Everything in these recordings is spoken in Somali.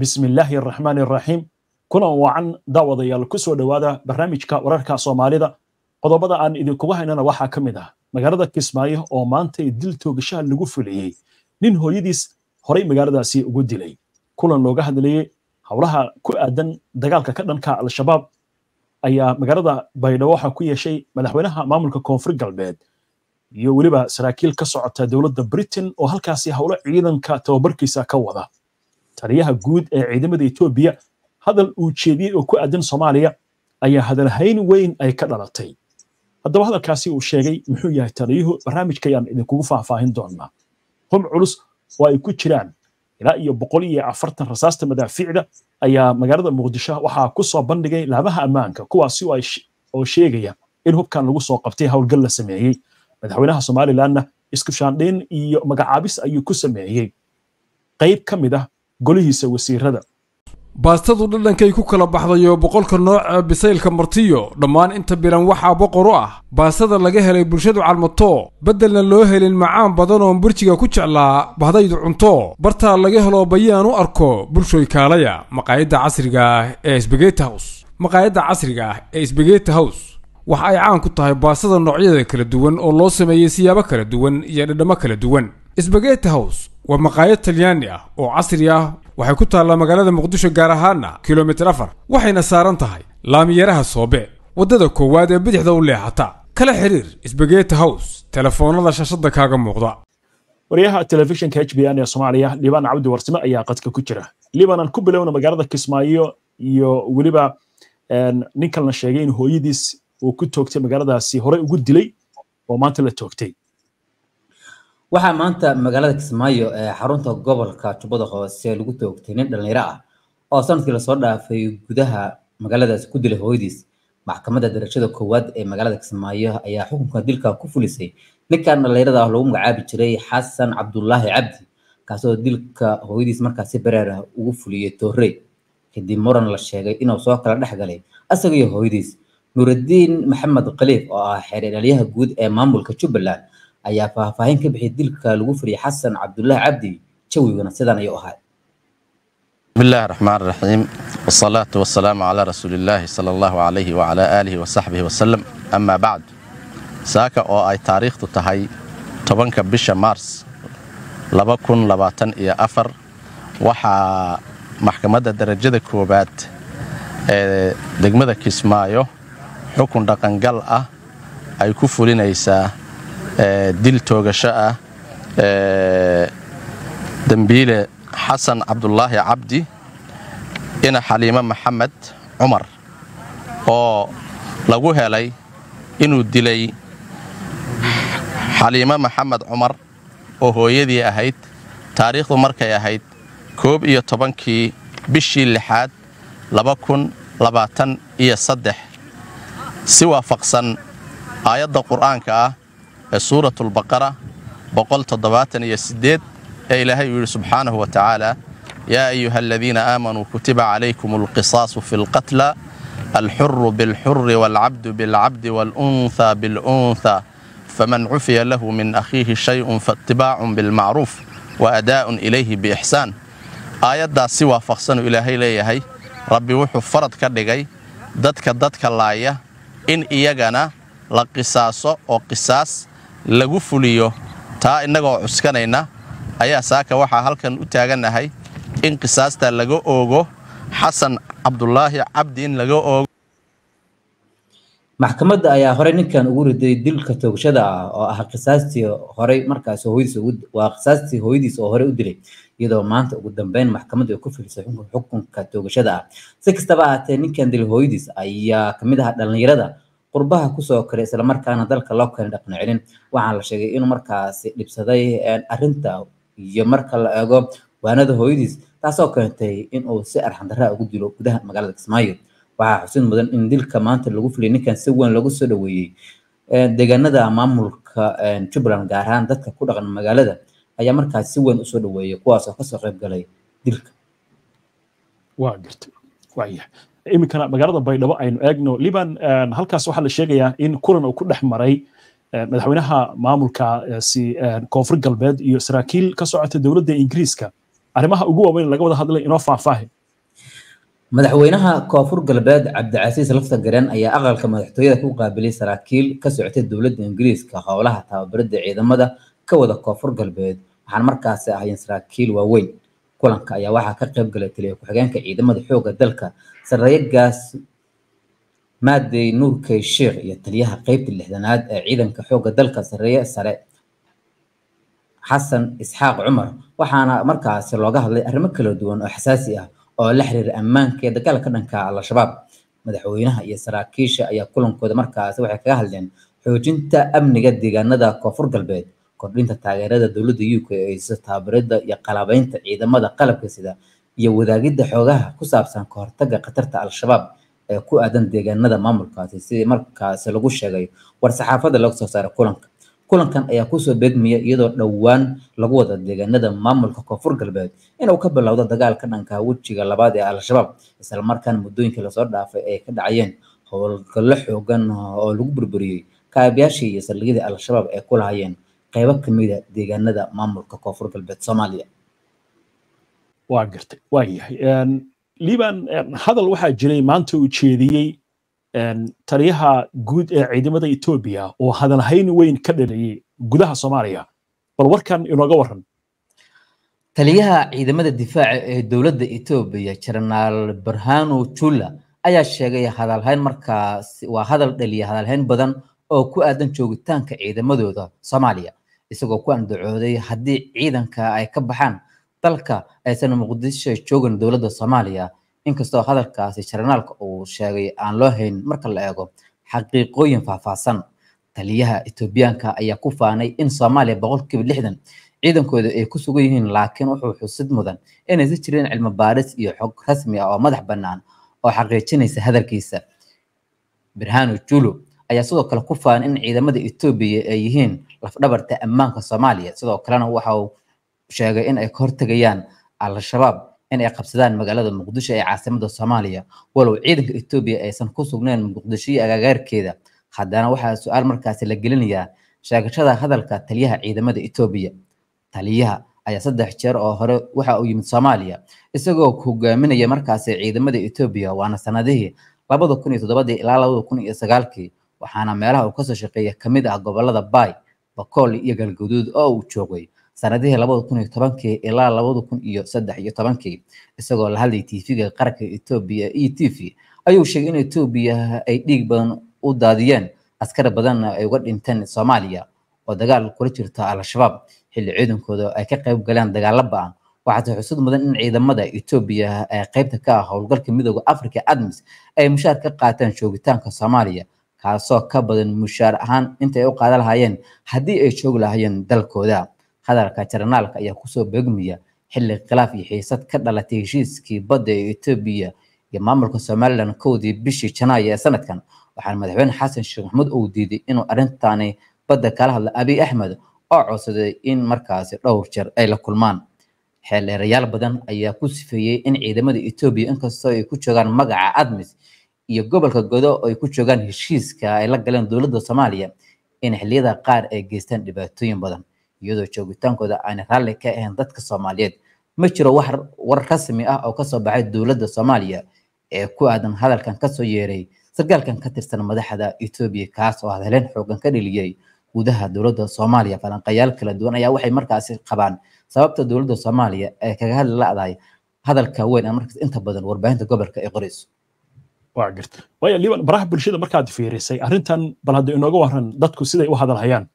bismi illaahi araxmaan araxiim kulan wacan daawadayaal ku soo dhowaada barnaamijka wararka soomaalida qodobada aan idinkuga haynana waxaa ka mid ah magaalada kismaayo oo maantay dil toogashaha lagu fuliyey nin hooyadiis horay magaaladaasi ugu dilay kulan looga hadlayey howlaha ku aadan dagaalka ka dhanka al-shabaab ayaa magaalada baydhabo waxaa ku yeeshay madaxweynaha maamulka koonfur galbeed iyo weliba saraakiil ka socota dowladda britain oo halkaasi howlo ciidanka tababarkiisa ka wada taliyaha guud ee ciidamada etoobiya hadal uu jeediyay oo ku aadan Soomaaliya ayaa hadalhayn weyn ay ka dhalatay haddaba hadalkaasi uu sheegay muxuu yahay taliyuhu barnaamijka ayaan idinkugu faahfaahin doonaa hum culus oo ay ku jiraan ilaa iyo boqol iyo afartan rasaasta madaafiicda ayaa magaalada muqdisho waxaa ku soo bandhigay laamaha ammaanka kuwaasi oo sheegaya in hubkan lagu soo qabtay howlgal la sameeyey madaxweynaha somalilanna isku iyo magacaabis ayuu ku sameeyey qayb ka mid ah golihiisa wasiirada baastadu dhadhankay ku kala baxday oo boqolka nooca bisaylka martiyo dhammaan inta biran waxaa boqor u ah baastada laga helay bulshadu calmato beddelna loo helin macaan badan oo burjiga ku jeclaa bahdaydu cunto bartaa laga helo bayaan u arko bulshoy kaalaya maqaayadda casriga ah ee sbageti hows maqaayadda casriga ah ee sbegeta hows waxa ay caan ku tahay baastada noocyada kala duwan oo loo sameeyey siyaabo kala duwan iyo dhadhamo kala duwan sbageti house waa maqaayad talyaani ah oo casri ah waxay ku taallaa magaalada muqdisho gaar ahaana kilomitir afar waxayna saaran tahay laamiyaraha soobe waddada koowaad ee bidixda u leexata kala xiriir sbageti house telefoonada shashada kaaga muuqda waryaha telefishinka h b n ee soomaaliya liibaan cabdi warsime ayaa qadka ku jira libanon ku bilowna magaalada kismaayo iyo weliba nin la sheegay in hooyadiis uu ku toogtay magaaladaasi horey ugu dilay oo maanta la toogtay waxaa maanta magaalada kismaayo ee xarunta gobolka jubbada hoose lagu toogtay nin dhalinyaro ah oo sanadkii lasoo dhaafay gudaha magaaladaas ku dilay hooyadiis maxkamadda darashada koowaad ee magaalada kismaayo ayaa xukunka dilka ku fulisay ninkan dhallinyarada ah lagu magacaabi jiray xasan cabdulaahi cabdi kaasoo dilka hooyadiis markaasi bareerah ugu fuliyay toorey kadib muran la sheegay inuu soo kala dhex galay asaga iyo hooyadiis nuuridiin maxamed khaliif oo ah xeerdhaliyaha guud ee maamulka jubbaland ayaa faahfaahin ka bixiyay dilka lagu firiyay xasan cabdullah cabdi jawigana sidaan ayuu ahaa بسم الله الرحمن الرحيم والصلاة والسلام على رسول الله صلى الله عليه وعلى آله وصحبه وسلم أما بعد ساكا أو أي تاريخ تهي تبنك بشا مارس لبكن لباتن إيا waxaa maxkamadda darajada koowaad ee degmada kismaayo xukun dhaqangal ah ay ku fulinaysaa Eh, dil toogasho ah eh, dembiile xasan cabdulaahi cabdi ina xaliimo maxamed cumar oo lagu helay inuu dilay xaliimo maxamed cumar oo hooyadii ahayd taariikhdu markay ahayd koob iyo tobankii bishii lixaad laba abakunlabaatan iyo saddex si waafaqsan aayadda qur'aanka ah suuratulbaqara boqoltoddobaataniyosiddeed ee ilaahay uu yidhi subxaanahu wa tacaala yaa ayuha aladiina aamanuu kutiba calaykum alqisaasu fi lqatla alxuru bilxuri waalcabdu bilcabdi waalunhaa bilunhaa faman cufiya lahu min akhiihi shayun faitibaacun bilmacruuf wa adaa'un ilayhi biixsaan aayaddaas si waafaqsanuu ilaahay leeyahay rabbi wuxuu farad ka dhigay dadka dadka laaya in iyagana la qisaaso oo qisaas lagu fuliyo taa innagoo cuskanayna ayaa saaka waxaa halkan u taagannahay in qisaasta laga oogo xasan cabdulaahi cabdi in laga oogo maxkamadda ayaa horey ninkan ugu riday dilka toogashada ah oo ah qisaastii horey markaas hooyadiis waa qisaastii hooyadiis oo horey u dilay iyadoo maanta ugu dambeyn maxkamaddu ay ku filisay xukunka toogashada ah si kastaba ahaatee ninkan dilay hooyadiis ayaa ka mid ahaa dhallinyarada qurbaha kusoo koray islamarkaana dalka loo keena dhaqan celin waxaa la sheegay inuu markaasi dhibsaday eh, arinta iyo marka la eego waanada hooyadiis taasoo keentay inuu si arxandaraa ugu dilo gudaha magaalada kismaayo waxaa xusid mudan in dilka maanta lagu filay ninkan si weyn lagu soo dhaweeyey eh, deegaanada maamulka eh, jubbaland gaar ahaan dadka ku dhaqan magaalada ayaa markaas si weyn usoo dhaweeyey kuwaasoo kasoo qayb galay dilka waa gartay waayahay iminkana magaalada baydhabo aynu eegno liban um, halkaas waxaa la sheegayaa in kulan uu ku dhex maray um, madaxweynaha maamulkaasi uh, uh, koonfur galbeed iyo saraakiil ka socota dowladda ingiriiska arrimaha ugu waaweyn laga wada hadlay inoo faahfaahi madaxweynaha koonfur galbeed cabdicasiis lafta gareen ayaa aqalka madaxtooyada ku qaabilay saraakiil ka socotay dowladda ingiriiska howlaha tababarida ciidamada ka wada koonfur galbeed waxaan markaasi ahayn saraakiil waaweyn kulanka ayaa waxaa ka qeyb galay taliya ku-xigeenka ciidamada xooga dalka sareeye gaas maadey nuurkay sheekh iyo taliyaha qeybta lixdanaad ee ciidanka xoogga dalka sareeye sare xasan isxaaq cumar waxaana markaasi looga hadlay arrimo kala duwan oo xasaasi ah oo la xiriira ammaanka iyo dagaalka dhanka al-shabaab madaxweynaha iyo saraakiisha ayaa kulankooda markaasi waxay kaga hadleen xoojinta amniga deegaanada koonfur galbeed kordhinta taageerada dowladda uk ee haysa taabaridda iyo qalabaynta ciidamada qalabka sida iyo wadaagidda xoogaha ku saabsan ka khatarta al-shabaab ee ku aadan deegaanada maamulkaasi sidii markaasi lagu sheegayo war-saxaafada laga soo saaray kulanka kulankan ayaa kusoo beegmaya iyadoo dhowaan lagu wada deegaanada maamulka koonfur galbeed inuu ka bilowdo dagaalka dhanka wejiga labaad ee al-shabaab islamarkaana muddooyinkii lasoo dhaafay ay ka dhacayeen howlgallo xoogan oo lagu burburiyey kaabayaashii iyo saldhigyadii al-shabaab ay ku lahayeen qaybo kamid a ah deegaanada maamulka koonfur galbeed soomaaliya waa gartay waayahay liban hadal waxaa jiray maanta uu jeediyey taliyaha guud ee ciidamada etoobiya oo hadalhayn weyn ka dhaliyey gudaha soomaaliya bal warkan inooga waran taliyaha ciidamada difaaca ee dowladda etoobiya jenaraal barhanu jula ayaa sheegay hadalhayn markaas waa hadal dhaliya hadalhayn badan oo ku aadan joogitaanka ciidamadooda soomaaliya isagoo ku andacooday haddii ciidanka ay ka baxaan dalka aysan muqdisho joogin dowladda soomaaliya inkastoo hadalkaasi jarnaalka uu sheegay aan loo hayn marka la eego xaqiiqooyin faahfaahsan taliyaha etoobiyaanka ayaa ku faanay in soomaaliya boqolkiiba lixdan ciidankooda ay ku sugan yihiin laakiin wuxuu xusid mudan inaysan jirin cilmi baaris iyo xog rasmi ah oo madax bannaan oo xaqiijinaysa hadalkiisa birhanu julo ayaa sidoo kale ku faan in ciidamada etoobiya ay yihiin lafdhabarta ammaanka Soomaaliya sidoo kalena waxa uu sheegay in ay ka hortagayaan al-shabaab in ay qabsadaan magaalada Muqdisho ee caasimada Soomaaliya walow ciidanka etoobiya aysan ku sugnayn Muqdisho iyo agagaarkeeda haddana waxaa su-aal markaasi la gelinayaa sheegashada hadalka taliyaha ciidamada etoobiya taliyaha ayaa saddex jeer oo hore waxa uu yimid Soomaaliya isagoo hogaaminaya markaasi ciidamada etoobiya waana sanadihii labada kun iyo toddobadii ilaa labada kun iyo sagaalkii waxaana meelaha uu kasoo shaqeeya kamid ah gobolada bay bakool iyo galguduud oo uu joogay sanadihii labada kun iyo tobankii ilaa labada kun iyo saddex iyo tobankii isagoo la hadlayay tvga qaranka etoobiya e t v ayuu sheegay in etoobiya ay dhiig badan u daadiyeen askari badanna ay uga dhinteen soomaaliya oo dagaal kula jirta al-shabaab xilli ciidankooda ay ka qayb galeen dagaalo ba-an waxaase xusud mudan in ciidamada etoobiya ee qaybta ka ah howlgalka midooda africa admis ay mushaar ka qaateen joogitaanka soomaaliya kaasoo ka badan mushaar ahaan intaay u qaadan lahaayeen haddii ay joogi lahaayeen dalkooda hadalka jarnaalka ayaa kusoo begmiya xilli khilaaf iyo xiisad ka dhalatay heshiiskii badda ee etoobiya iyo maamulka somalilan kowdii bishii janaayo ee sanadkan waxaana madaxweyne xasan sheekh maxamuud uu diiday inuu arrintaani badda kala hadla abiy axmed oo codsaday in markaasi dhowr jeer ay la kulmaan xeeldheerayaal badan ayaa ku sifeeyey in ciidamada etoobiya inkastoo ay ku joogaan magaca admis iyo gobolka godo oo ay ku joogaan heshiiska ay la galeen dowladda soomaaliya in xiliyada qaar ay geystaan dhibaatooyin badan iyadoo joogitaankooda aana raalli ka ahayn dadka soomaaliyeed ma jiro wax warar rasmi ah oo kasoo baxay dowladda soomaaliya ee ku aadan hadalkan kasoo yeeray sarkaalkan ka tirsan madaxda etoobiya kaas oo hadleen xoogan ka dheliyey gudaha dowladda soomaaliya falanqayaal kala duwan ayaa waxay markaasi qabaan sababta dowladda soomaaliya ay kaga hadli la-dahay hadalka weyn ee markaas inta badan warbaahinta gobolka ay qoreyso waa garta waayo liban baraha bulshada markaad fiirisay arrintan bal hadda inooga waran dadku siday u hadalhayaan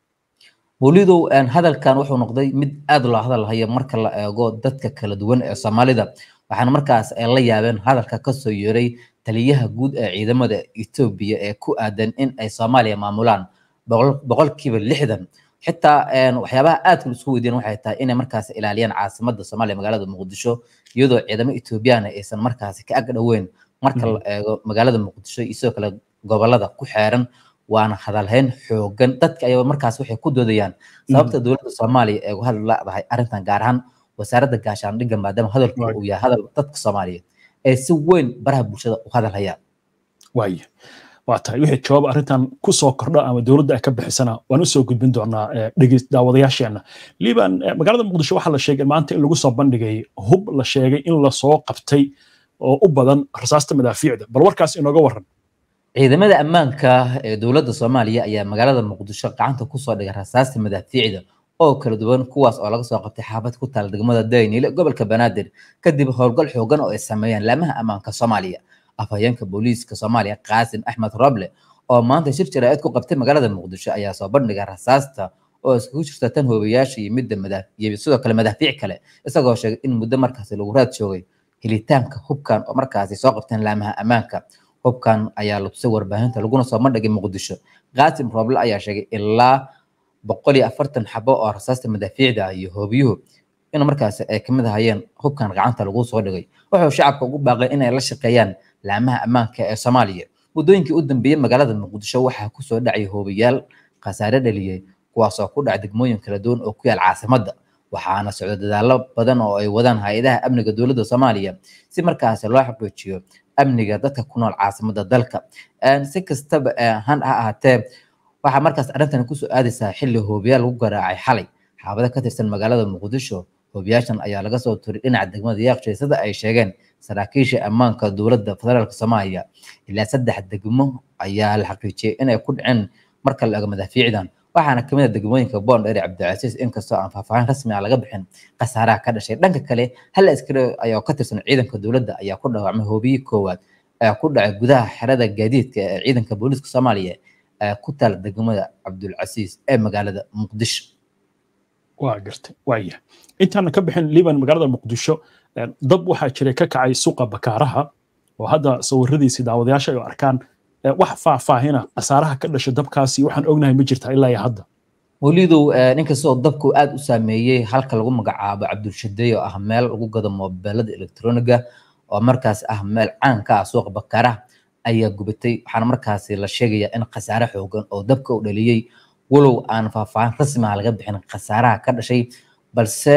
welidow hadalkan wuxuu noqday mid aad loo hadalhayo marka la eego dadka kala duwan ee soomaalida waxaana markaas ay la yaabeen hadalka kasoo yeeray taliyaha guud ee ciidamada etoobiya ee ku aadan in ay soomaaliya maamulaan boqolkiiba lixdan xitaa waxyaabaha aadka isku weydiyan waxay tahay inay markaas ilaaliyaan caasimada soomaaliya magaalada muqdisho iyadoo ciidamo etoobiyana aysan markaasi ka agdhaweyn marka mhm. la eego magaalada muqdisho iyo sidoo kale gobolada ku xeeran waana hadalhayn xoogan dadka ayaba markaas waxay ku doodayaan mhm. sababta dowladda soomaaliya ee hadal la-dahay arrintan gaar ahaan wasaaradda gaashaandhigga maadaama hadalku uu yahay hadal dadka soomaaliyeed ee si weyn baraha bulshada u hadalhayaan waaya waa tahay wixii jawaab arrintan ku soo kordha ama dowladda ay ka bixisana waan usoo gudbin doonaa eh, daawadayaasheenna liban eh, magaalada muqdisho waxaa la sheegay maanta in lagu soo bandhigay hub la sheegay in lasoo qabtay oo u badan rasaasta madaafiicda bal warkaas inooga waran ciidamada ammaanka ee dowladda soomaaliya ayaa magaalada muqdisho gacanta kusoo dhigay rasaasta madaafiicda oo kala duwan kuwaas oo laga soo qabtay xaafad ku taal degmada dayniil gobolka banaadir kadib howlgal xoogan oo ay sameeyeen laamaha ammaanka soomaaliya afhayeenka booliiska soomaaliya qaasim axmed roble oo maanta shir jaraa-id ku qabtay magaalada muqdisho ayaa soo bandhigay rasaasta oo isugu jirta tan hoobayaasha iyo midda iyo sidoo kale madaafiic kale isagoo sheegay in muddo markaasi lagu raad joogay helitaanka hubkan oo markaasi soo qabteen laamaha ammaanka hubkan ayaa la tusay warbaahinta laguna soo mandhigay muqdisho qaasim rooble ayaa sheegay ilaa boqol iyo afartan xabo oo rasaasta madaafiicda iyo hoobiyuhu in markaasi ay kamid ahayeen hubkan gacanta lagu soo dhigay wuxuu shacabka ugu baaqay inay la shaqeeyaan laamaha ammaanka ee soomaaliya muddooyinkii u dambeeyey magaalada muqdisho waxaa kusoo dhacay hoobiyaal khasaare dhaliyey kuwaasoo ku dhacay degmooyin kala duwan oo ku yaal caasimadda waxaana socdo dadaalo badan oo ay wadaan hay-adaha amniga dowladda soomaaliya si markaasi loo xaqiijiyo amniga dadka ku nool caasimada dalka si kastaba han eh, ha ahaatee waxaa markaas arrintan kusoo aadaysaa xilli hoobiyaal lagu garaacay xalay xaabado ka tirsan magaalada muqdisho hoobiyaashan ayaa laga soo turay dhinaca degmada yaaqshay sida ay sheegeen saraakiisha ammaanka dowladda federaalka soomaaliya ilaa saddex degmo ayaa la xaqiijiyay inay ku dhaceen marka la ego madaafiicdan waxaana kamid a ah degmooyinka bond dheri cabdilcasiis inkastoo aan faahfaahin rasmiga ah laga bixin khasaaraha ka dhashay dhanka kale hal askari ayoo ka tirsan ciidanka dowladda ayaa ku dhaawacmay hoobiyii koowaad ee ku dhacay gudaha xerada gaadiidka ee ciidanka booliiska soomaaliya ee ku taala degmada cabdulcasiis ee magaalada muqdisho waa gartay waaya intaana ka bixin liban magaalada muqdisho dab waxaa jiray ka kacay suuqa bakaaraha oo hadda sawiradiisi daawadayaasha ay arkaan wax faahfaahina khasaaraha ka dhasha dabkaasi waxaan ognahay ma jirtaa ilaa iyo hadda welidow ninkastoo dabku aad u saameeyey halka lagu magacaabo cabdulshadeey oo ah meel lagu gado mobeelada electroniga oo markaas ah meel caanka ah suuq bakara ayaa gubatay waxaana markaasi la sheegayaa in khasaare xoogan oo dabka u dhaliyey walow aan faahfaahin rasmiha laga bixin khasaaraha ka dhashay balse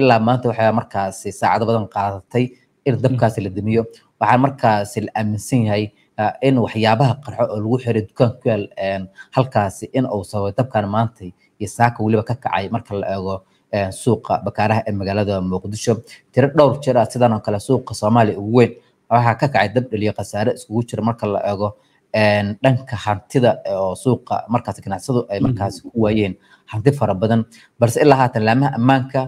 ilaa maanta waxaa markaasi saacado badan qaadatay in dabkaasi la damiyo waxaa markaasi la aaminsan yahay Ah, in waxyaabaha qarxo oo lagu xiray dukaanka ku yaal halkaasi in uu sababay dabkan maantay iyo saaka weliba ka kacay marka la eego suuqa bakaaraha ee magaalada muqdisho tiro dhowr jir ah sidan oo kale suuqa soomaaliya ugu weyn waxaa ka kacay dab dheliyo khasaare iskugu jira marka la eego dhanka hantida oo suuqa markaas ganacsadu ay markaasi ku waayeen hanti fara badan balse ilaa haatan laamaha ammaanka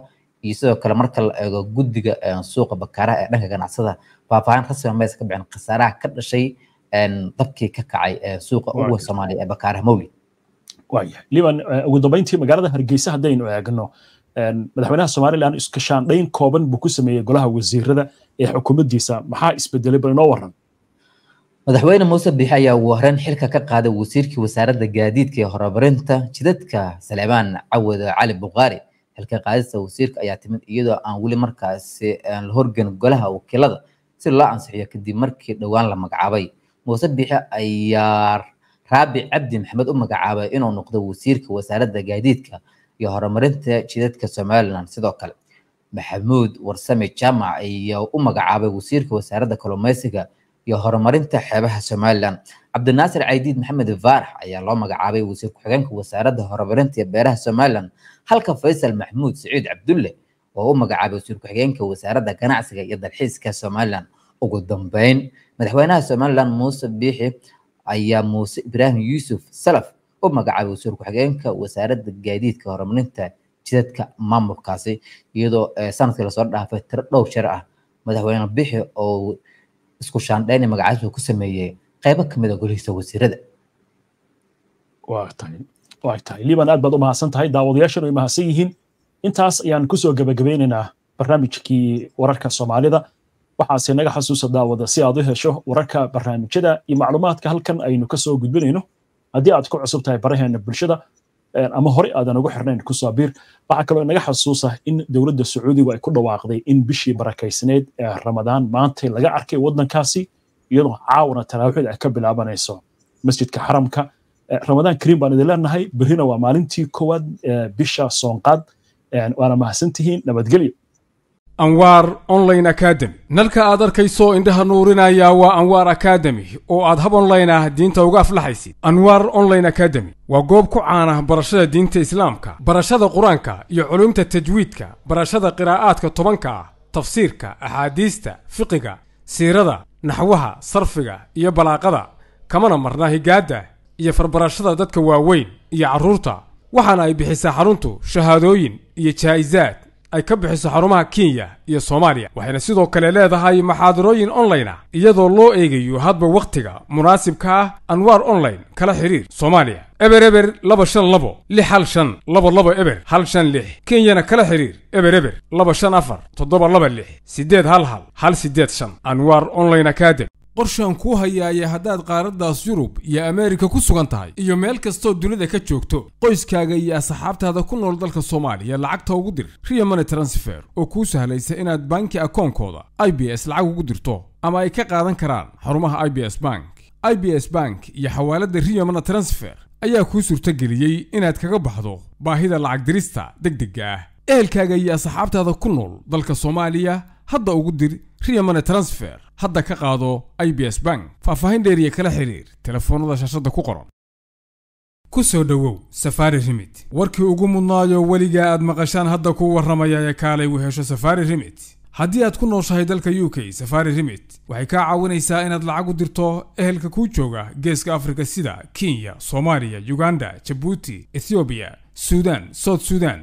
iyo sidoo kale marka la eego guddiga suuqa bakaaraha ee dhanka ganacsada faahfaahin rasmi ah meysa ka bixin khasaaraha ka dhashay dabkii ka kacay suuqa ugu samaanay ee bakaaraha mawlid waayahay liban ugu dambeyntii magaalada hargeysa haddaynu eegno madaxweynaha somalilan iskashaandhayn kooban buu ku sameeyey golaha wasiirada ee xukuumaddiisa maxaa isbedelay bal inoo waran madaxweyne muuse biixi ayaa ugu horeen xilka ka qaaday wasiirkii wasaaradda gaadiidka ee horumarinta jidadka salebaan cawad cali bukhaari xilka qaadista wasiirka ayaa timid iyadoo aan weli markaasi la horgelin golaha wakiilada si loo ansixiyo kadib markii dhowaan la magacaabay muuse biixi ayaa raabic cabdi maxamed u magacaabay inuu noqdo wasiirka wasaaradda gaadiidka iyo horumarinta jidadka somalilan sidoo kale maxamuud warsame jaamac ayaa u magacaabay wasiirka wasaaradda kalumeysiga iyo horumarinta xeebaha somalilan cabdinaasir caydiid maxamed faarax ayaa loo magacaabay wasiir ku-xigeenka wasaaradda horumarinta iyo beeraha somalilan halka faysal maxamuud saciid cabdulle oo u magacaabay wasiir ku-xigeenka wasaaradda ganacsiga iyo dalxiiska somalilan ugu dambeyn madaxweynaha somalilan muuse biixi ayaa muuse ibraahim yuusuf salaf u magacaabay wasiir ku-xigeenka wasaaradda gaadiidka horumarinta jidadka maamulkaasi iyadoo sanadkii lasoo dhaafay tiro dhowr shar ah madaxweyne bixi oo isku shaandheyna magacaabta ku sameeyey qaybo mid a golihiisa wasiirada waay tahay liban aad baad u mahadsan tahay daawadayaashan way mahadsan yihiin intaas ayaan kusoo gabagabaynaynaa barnaamijkii wararka soomaalida waxaase naga xasuusa daawada si aad u hesho wararka barnaamijyada iyo macluumaadka halkan aynu kasoo gudbinayno haddii aad ku cusub tahay baraheena bulshada ama horey aadan ugu xirnayn ku waxaa kaloo inaga xasuusa in dowladda sacuudigu ay ku dhawaaqday in bishii barakaysneed ee ramadaan maantay laga arkay waddankaasi iyadoo caawana taraawiixda ay ka bilaabanayso masjidka xaramka ramadaan kariim baan idin leenahay berrina waa maalintii koowaad bisha soonqaad waana mahadsantihiin nabadgelyo anwaar online academy nalka aad arkayso indhaha nuurinaya waa anwaar akademi oo aad hab online ah diinta uga aflaxaysid anwaar online academy waa goob ku caana barashada diinta islaamka barashada qur-aanka iyo culumta tajwiidka barashada qiraa'aadka tobanka ah tafsiirka axaadiista fiqiga siirada naxwaha sarfiga iyo balaaqada kamana marna higaadda iyo farbarashada dadka waaweyn iyo carruurta waxaana ay bixisaa xaruntu shahaadooyin iyo jaa'isaad ay ka bixiso xarumaha kenya iyo soomaaliya waxayna sidoo kale leedahay maxaadarooyin online ah iyadoo loo eegayo hadba wakhtiga munaasibka ah anwaar online kala xidhiir soomaaliya eber eber laba shan labo lix hal shan labo labo eber hal shan lix kenyana kala xidhiir eber eber laba shan afar toddoba laba lix siddeed hal hal hal siddeed shan anwaar online academ qorshaan kuu hayaaya haddaad qaaraddaas yurub iyo ameerika ku sugan tahay iyo meel kastoo dunida ka joogto qoyskaaga iyo asxaabtaada ku nool dalka soomaaliya lacagta ugu dir riya money transfer oo kuu sahlaysa inaad banki akoonkooda i b s lacag ugu dirto ama ay ka qaadan karaan xarumaha i b s bank i b s bank iyo xawaaladda riya money transfer ayaa kuu suurtageliyey inaad kaga baxdo baahida lacag dirista deg degga ah ehelkaaga iyo asxaabtaada ku nool dalka soomaaliya hadda ugu dir riya money transfer hadda ka qaado i b s bank faahfaahin dheeriya kala xiriir telefoonnada shaashadda ku qoran ku soo dhowow safaari rimit warkii ugu mudnaayo weligaa aad maqashaan hadda kuu warramaya ee kaalay u hesho safaari rimit haddii aad ku nooshahay dalka u k safari rimit waxay kaa caawinaysaa inaad lacag u dirto ehelka kuu jooga geeska afrika sida kenya soomaaliya uganda jabuuti ethoobiya suudan south suudan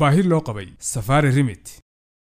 baahi loo qabay safari remit